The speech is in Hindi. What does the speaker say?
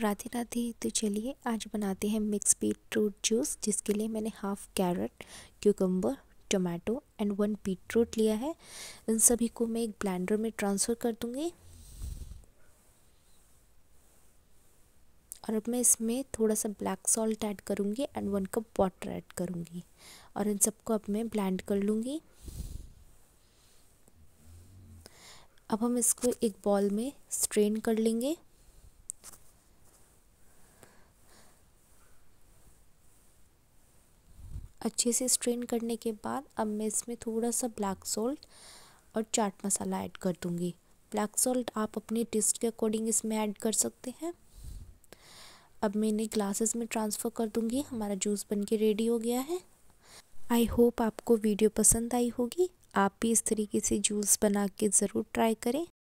राधे राधे तो चलिए आज बनाते हैं मिक्स बीटरूट जूस जिसके लिए मैंने half carrot cucumber tomato and one beetroot लिया है इन सभी को मैं एक ब्लेंडर में ट्रांसफ़र कर दूँगी और अब मैं इसमें थोड़ा सा ब्लैक सॉल्ट ऐड करूँगी and one cup water add करूँगी और इन सबको अब मैं ब्लेंड कर लूँगी अब हम इसको एक बॉल में स्ट्रेन कर लेंगे अच्छे से स्ट्रेन करने के बाद अब मैं इसमें थोड़ा सा ब्लैक सॉल्ट और चाट मसाला ऐड कर दूँगी ब्लैक सॉल्ट आप अपने टेस्ट के अकॉर्डिंग इसमें ऐड कर सकते हैं अब मैं इन्हें ग्लासेस में ट्रांसफ़र कर दूँगी हमारा जूस बन के रेडी हो गया है आई होप आपको वीडियो पसंद आई होगी आप भी इस तरीके से जूस बना के ज़रूर ट्राई करें